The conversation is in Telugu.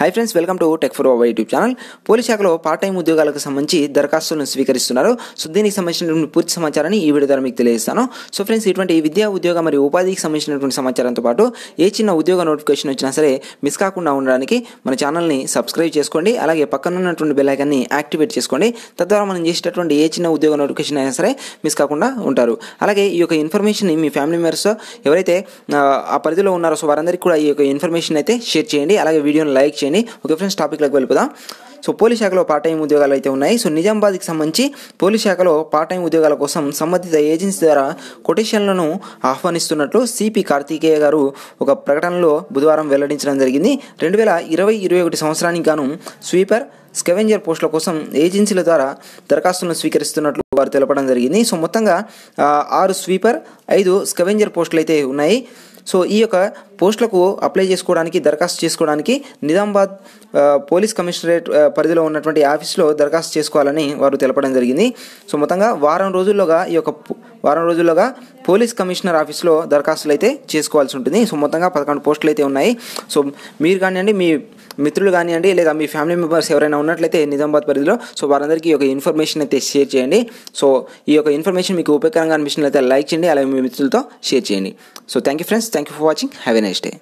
high friends welcome to tech for over YouTube channel police శాఖలో పార్ట్ టైం ఉద్యోగాలకు సంబంధించి దరఖాస్తులను స్వీకరిస్తున్నారు సో దీనికి సంబంధించిన పూర్తి సమాచారాన్ని ఈ వీడియో ద్వారా మీకు తెలియజేస్తాను సో ఫ్రెండ్స్ ఇటువంటి విద్యా ఉద్యోగ మరియు ఉపాధికి సంబంధించినటువంటి సమాచారంతో పాటు ఏ చిన్న ఉద్యోగ నోటిఫికేషన్ వచ్చినా సరే మిస్ కాకుండా ఉండడానికి మన ఛానల్ని సబ్స్క్రైబ్ చేసుకోండి అలాగే పక్కన ఉన్నటువంటి బెల్లైకాన్ని యాక్టివేట్ చేసుకోండి తద్వారా మనం చేసేటటువంటి ఏ చిన్న ఉద్యోగ నోటిఫికేషన్ అయినా సరే మిస్ కాకుండా ఉంటారు అలాగే ఈ యొక్క ఇన్ఫర్మేషన్ని మీ ఫ్యామిలీ మెంబర్స్ ఎవరైతే ఆ పరిధిలో ఉన్నారో సో వారందరికీ కూడా ఈ యొక్క ఇన్ఫర్మేషన్ అయితే షేర్ చేయండి అలాగే వీడియోని లైక్ చేయండి చేయండి ఓకే ఫ్రెండ్స్ టాపిక్లోకి వెళ్ళిపోదాం సో పోలీస్ శాఖలో పార్ట్ టైం ఉద్యోగాలు అయితే ఉన్నాయి సో నిజామాబాద్కి సంబంధించి పోలీస్ శాఖలో పార్ట్ టైం ఉద్యోగాల కోసం సంబంధిత ఏజెన్సీ ద్వారా కొటేషన్లను ఆహ్వానిస్తున్నట్లు సిపి కార్తికేయ గారు ఒక ప్రకటనలో బుధవారం వెల్లడించడం జరిగింది రెండు వేల ఇరవై ఇరవై ఒకటి సంవత్సరానికి గాను స్వీపర్ స్కెవెంజర్ పోస్టుల కోసం ఏజెన్సీల ద్వారా దరఖాస్తులను స్వీకరిస్తున్నట్లు వారు తెలపడం జరిగింది సో మొత్తంగా ఆరు స్వీపర్ ఐదు స్కెవెంజర్ పోస్టులు అయితే ఉన్నాయి సో ఈ యొక్క పోస్టులకు అప్లై చేసుకోవడానికి దరఖాస్తు చేసుకోవడానికి నిజామాబాద్ పోలీస్ కమిషనరేట్ పరిధిలో ఉన్నటువంటి ఆఫీస్లో దరఖాస్తు చేసుకోవాలని వారు తెలపడం జరిగింది సో మొత్తంగా వారం రోజుల్లోగా ఈ యొక్క వారం రోజుల్లోగా పోలీస్ కమిషనర్ ఆఫీస్లో దరఖాస్తులు అయితే చేసుకోవాల్సి ఉంటుంది సో మొత్తంగా పదకొండు పోస్టులు అయితే ఉన్నాయి సో మీరు కానివ్వండి మీ మిత్రులు కానివ్వండి లేదా మీ ఫ్యామిలీ మెంబర్స్ ఎవరైనా ఉన్నట్లయితే నిజామాబాద్ పరిధిలో సో వారందరికీ ఒక ఇన్ఫర్మేషన్ అయితే షేర్ చేయండి సో ఈ యొక్క ఇన్ఫర్మేషన్ మీకు ఉపయోగకరంగా అనిపించినట్లయితే లైక్ చేయండి అలాగే మీ మిత్రులతో షేర్ చేయండి so thank you friends thank you for watching have a nice day